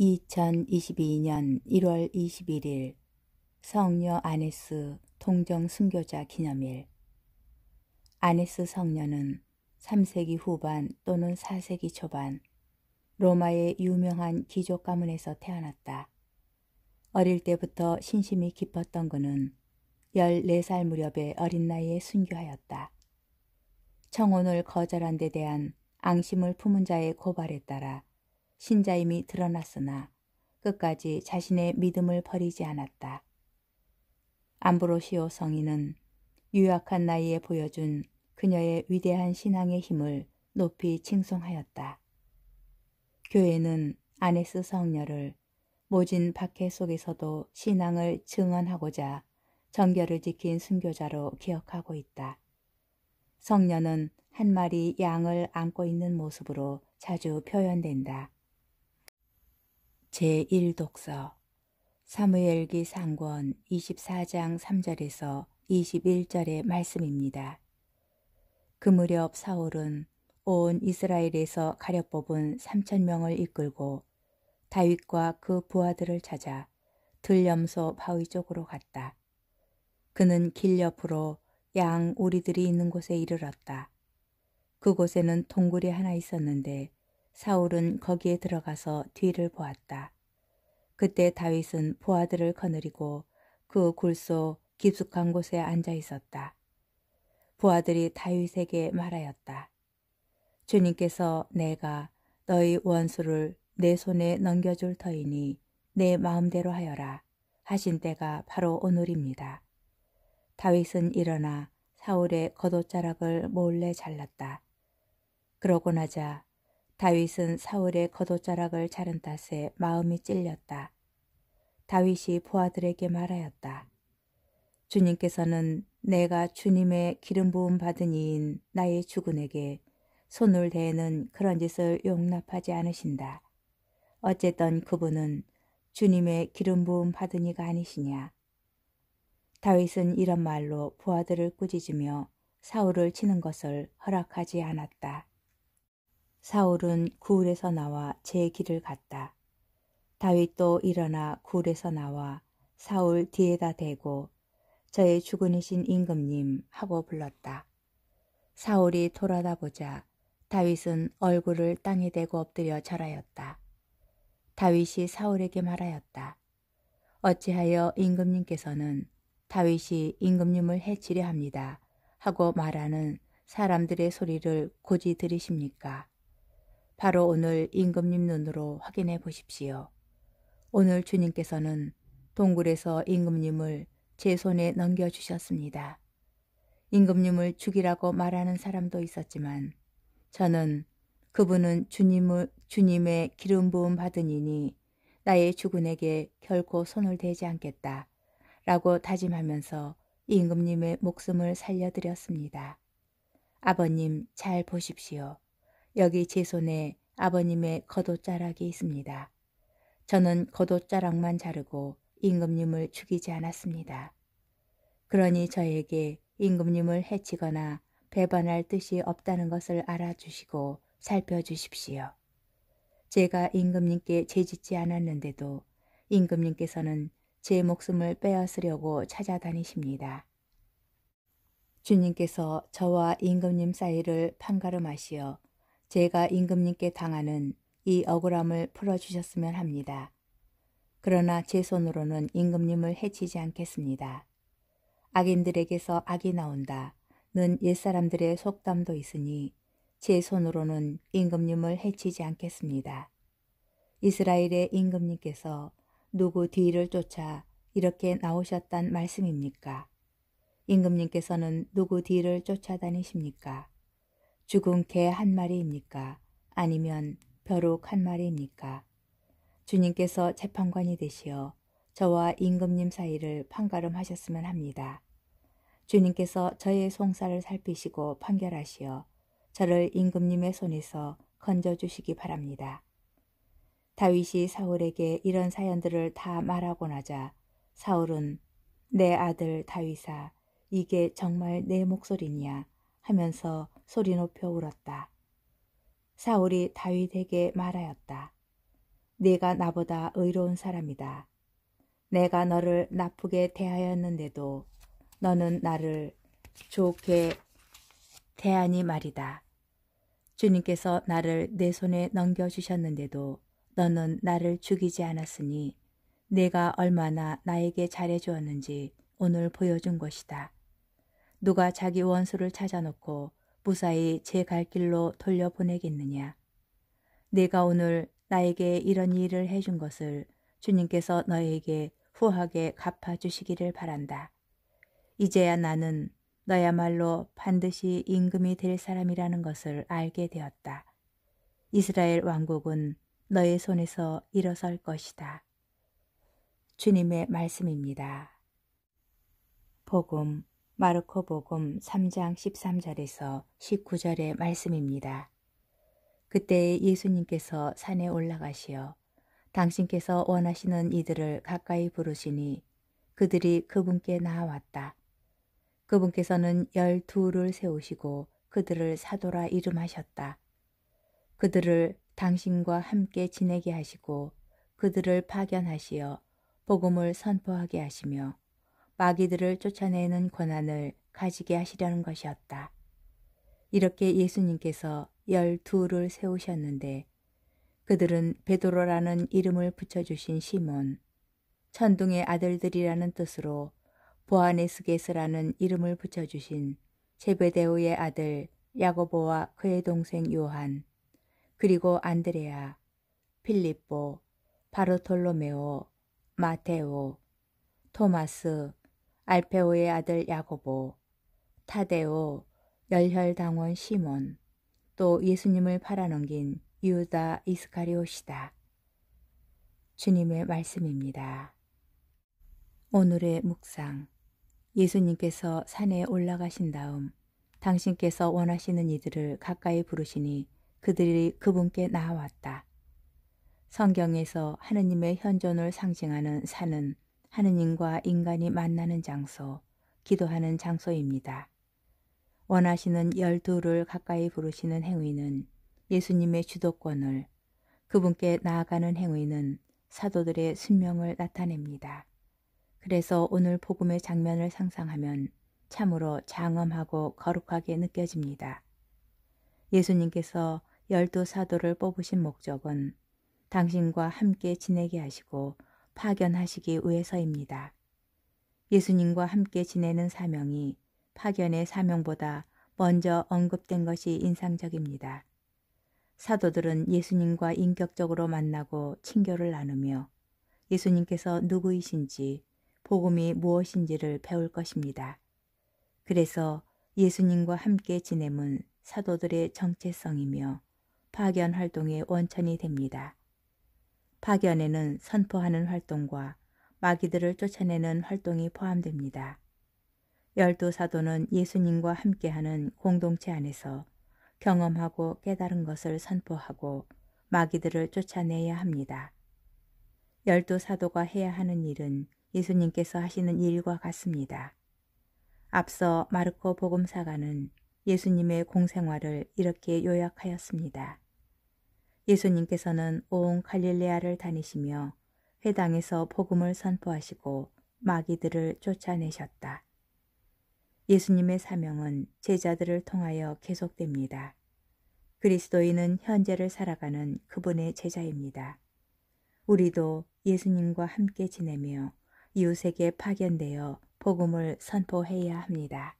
2022년 1월 21일 성녀 아네스 통정 순교자 기념일 아네스 성녀는 3세기 후반 또는 4세기 초반 로마의 유명한 귀족 가문에서 태어났다. 어릴 때부터 신심이 깊었던 그는 14살 무렵에 어린 나이에 순교하였다. 청혼을 거절한 데 대한 앙심을 품은 자의 고발에 따라 신자임이 드러났으나 끝까지 자신의 믿음을 버리지 않았다. 암브로시오 성인은 유약한 나이에 보여준 그녀의 위대한 신앙의 힘을 높이 칭송하였다. 교회는 아네스 성녀를 모진 박해 속에서도 신앙을 증언하고자 정결을 지킨 순교자로 기억하고 있다. 성녀는 한 마리 양을 안고 있는 모습으로 자주 표현된다. 제1독서 사무엘기 상권 24장 3절에서 21절의 말씀입니다. 그 무렵 사울은 온 이스라엘에서 가려뽑은 3천명을 이끌고 다윗과 그 부하들을 찾아 들염소 바위 쪽으로 갔다. 그는 길 옆으로 양 우리들이 있는 곳에 이르렀다. 그곳에는 동굴이 하나 있었는데 사울은 거기에 들어가서 뒤를 보았다. 그때 다윗은 부하들을 거느리고 그 굴소 깊숙한 곳에 앉아 있었다. 부하들이 다윗에게 말하였다. 주님께서 내가 너희 원수를 내 손에 넘겨줄 터이니 내 마음대로 하여라 하신 때가 바로 오늘입니다. 다윗은 일어나 사울의 겉옷자락을 몰래 잘랐다. 그러고 나자 다윗은 사울의 겉옷자락을 자른 탓에 마음이 찔렸다. 다윗이 보아들에게 말하였다. 주님께서는 내가 주님의 기름 부음 받은 이인 나의 주군에게 손을 대는 그런 짓을 용납하지 않으신다. 어쨌든 그분은 주님의 기름 부음 받은 이가 아니시냐. 다윗은 이런 말로 부하들을 꾸짖으며 사울을 치는 것을 허락하지 않았다. 사울은 구울에서 나와 제 길을 갔다. 다윗도 일어나 구울에서 나와 사울 뒤에다 대고 저의 주군이신 임금님 하고 불렀다. 사울이 돌아다보자 다윗은 얼굴을 땅에 대고 엎드려 절하였다. 다윗이 사울에게 말하였다. 어찌하여 임금님께서는 다윗이 임금님을 해치려 합니다 하고 말하는 사람들의 소리를 고지 들이십니까 바로 오늘 임금님 눈으로 확인해 보십시오. 오늘 주님께서는 동굴에서 임금님을 제 손에 넘겨주셨습니다. 임금님을 죽이라고 말하는 사람도 있었지만 저는 그분은 주님을, 주님의 기름 부음 받은 이니 나의 주군에게 결코 손을 대지 않겠다 라고 다짐하면서 임금님의 목숨을 살려드렸습니다. 아버님 잘 보십시오. 여기 제 손에 아버님의 겉옷자락이 있습니다. 저는 겉옷자락만 자르고 임금님을 죽이지 않았습니다. 그러니 저에게 임금님을 해치거나 배반할 뜻이 없다는 것을 알아주시고 살펴주십시오. 제가 임금님께 재짓지 않았는데도 임금님께서는 제 목숨을 빼앗으려고 찾아다니십니다. 주님께서 저와 임금님 사이를 판가름하시어 제가 임금님께 당하는 이 억울함을 풀어주셨으면 합니다. 그러나 제 손으로는 임금님을 해치지 않겠습니다. 악인들에게서 악이 나온다. 는 옛사람들의 속담도 있으니 제 손으로는 임금님을 해치지 않겠습니다. 이스라엘의 임금님께서 누구 뒤를 쫓아 이렇게 나오셨단 말씀입니까? 임금님께서는 누구 뒤를 쫓아다니십니까? 죽은 개 한 마리입니까? 아니면 벼룩 한 마리입니까? 주님께서 재판관이 되시어 저와 임금님 사이를 판가름하셨으면 합니다. 주님께서 저의 송사를 살피시고 판결하시어 저를 임금님의 손에서 건져주시기 바랍니다. 다윗이 사울에게 이런 사연들을 다 말하고 나자 사울은 내 아들 다윗아 이게 정말 내 목소리냐 하면서 소리 높여 울었다. 사울이 다윗에게 말하였다. 네가 나보다 의로운 사람이다. 내가 너를 나쁘게 대하였는데도 너는 나를 좋게 대하니 말이다. 주님께서 나를 내 손에 넘겨주셨는데도 너는 나를 죽이지 않았으니 내가 얼마나 나에게 잘해주었는지 오늘 보여준 것이다. 누가 자기 원수를 찾아놓고 무사히 제 갈 길로 돌려보내겠느냐. 내가 오늘 나에게 이런 일을 해준 것을 주님께서 너에게 후하게 갚아주시기를 바란다. 이제야 나는 너야말로 반드시 임금이 될 사람이라는 것을 알게 되었다. 이스라엘 왕국은 너의 손에서 일어설 것이다. 주님의 말씀입니다. 복음 마르코 복음 3장 13절에서 19절의 말씀입니다. 그때 예수님께서 산에 올라가시어 당신께서 원하시는 이들을 가까이 부르시니 그들이 그분께 나아왔다. 그분께서는 열두를 세우시고 그들을 사도라 이름하셨다. 그들을 당신과 함께 지내게 하시고 그들을 파견하시어 복음을 선포하게 하시며 마귀들을 쫓아내는 권한을 가지게 하시려는 것이었다. 이렇게 예수님께서 열두를 세우셨는데 그들은 베드로라는 이름을 붙여주신 시몬, 천둥의 아들들이라는 뜻으로 보아네스게스라는 이름을 붙여주신 제베데오의 아들 야고보와 그의 동생 요한, 그리고 안드레아, 필리보 바르톨로메오, 마테오, 토마스, 알페오의 아들 야고보, 타데오, 열혈당원 시몬, 또 예수님을 팔아넘긴 유다 이스카리오시다. 주님의 말씀입니다. 오늘의 묵상 예수님께서 산에 올라가신 다음 당신께서 원하시는 이들을 가까이 부르시니 그들이 그분께 나아왔다. 성경에서 하느님의 현존을 상징하는 산은 하느님과 인간이 만나는 장소, 기도하는 장소입니다. 원하시는 열두를 가까이 부르시는 행위는 예수님의 주도권을, 그분께 나아가는 행위는 사도들의 순명을 나타냅니다. 그래서 오늘 복음의 장면을 상상하면 참으로 장엄하고 거룩하게 느껴집니다. 예수님께서 열두 사도를 뽑으신 목적은 당신과 함께 지내게 하시고 파견하시기 위해서입니다. 예수님과 함께 지내는 사명이 파견의 사명보다 먼저 언급된 것이 인상적입니다. 사도들은 예수님과 인격적으로 만나고 친교를 나누며 예수님께서 누구이신지 복음이 무엇인지를 배울 것입니다. 그래서 예수님과 함께 지내은 사도들의 정체성이며 파견 활동의 원천이 됩니다. 파견에는 선포하는 활동과 마귀들을 쫓아내는 활동이 포함됩니다. 열두 사도는 예수님과 함께하는 공동체 안에서 경험하고 깨달은 것을 선포하고 마귀들을 쫓아내야 합니다. 열두 사도가 해야 하는 일은 예수님께서 하시는 일과 같습니다. 앞서 마르코 복음사가는 예수님의 공생활을 이렇게 요약하였습니다. 예수님께서는 온 갈릴레아를 다니시며 회당에서 복음을 선포하시고 마귀들을 쫓아내셨다. 예수님의 사명은 제자들을 통하여 계속됩니다. 그리스도인은 현재를 살아가는 그분의 제자입니다. 우리도 예수님과 함께 지내며 이웃에게 파견되어 복음을 선포해야 합니다.